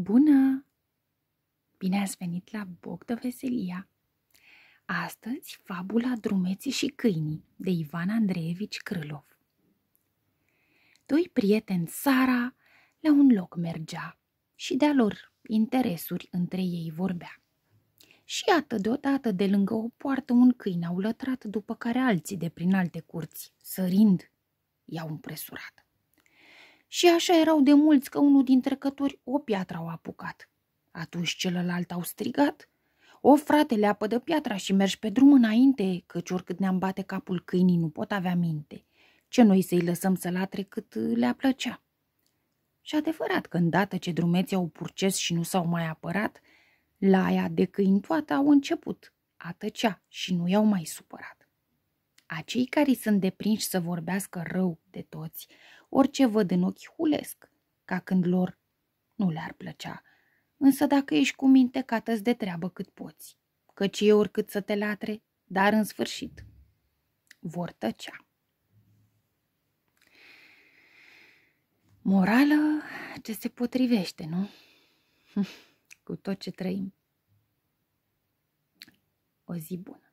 Bună! Bine ați venit la Bogdă Veselia! Astăzi, fabula Drumeții și câinii de Ivan Andreevici Krylov. Doi prieteni Sara la un loc mergea și de-a lor interesuri între ei vorbea. Și iată deodată de lângă o poartă un câine au lătrat după care alții de prin alte curți, sărind, i-au împresurat. Și așa erau de mulți că unul dintre cători o piatră au apucat. Atunci celălalt au strigat. O, frate, leapă de piatra și mergi pe drum înainte, căci oricât ne-am bate capul câinii nu pot avea minte. Ce noi să-i lăsăm să latre cât le-a plăcea. Și adevărat că îndată ce drumeții au purces și nu s-au mai apărat, laia de câini toată au început a tăcea și nu i-au mai supărat. Acei care sunt deprinși să vorbească rău de toți, orice văd în ochi hulesc, ca când lor nu le-ar plăcea. Însă dacă ești cu minte, cată de treabă cât poți, căci e oricât să te latre, dar în sfârșit vor tăcea. Morală ce se potrivește, nu? Cu tot ce trăim. O zi bună!